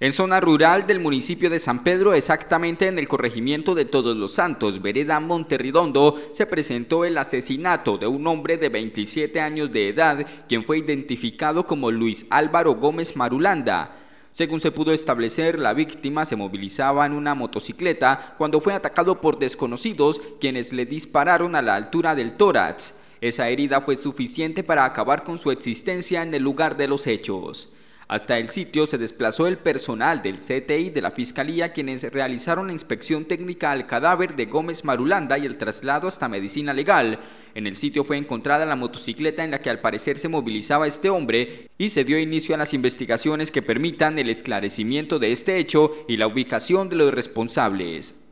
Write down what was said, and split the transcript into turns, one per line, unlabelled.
En zona rural del municipio de San Pedro, exactamente en el corregimiento de Todos los Santos, vereda Monterridondo, se presentó el asesinato de un hombre de 27 años de edad, quien fue identificado como Luis Álvaro Gómez Marulanda. Según se pudo establecer, la víctima se movilizaba en una motocicleta cuando fue atacado por desconocidos quienes le dispararon a la altura del tórax. Esa herida fue suficiente para acabar con su existencia en el lugar de los hechos. Hasta el sitio se desplazó el personal del CTI de la Fiscalía quienes realizaron la inspección técnica al cadáver de Gómez Marulanda y el traslado hasta medicina legal. En el sitio fue encontrada la motocicleta en la que al parecer se movilizaba este hombre y se dio inicio a las investigaciones que permitan el esclarecimiento de este hecho y la ubicación de los responsables.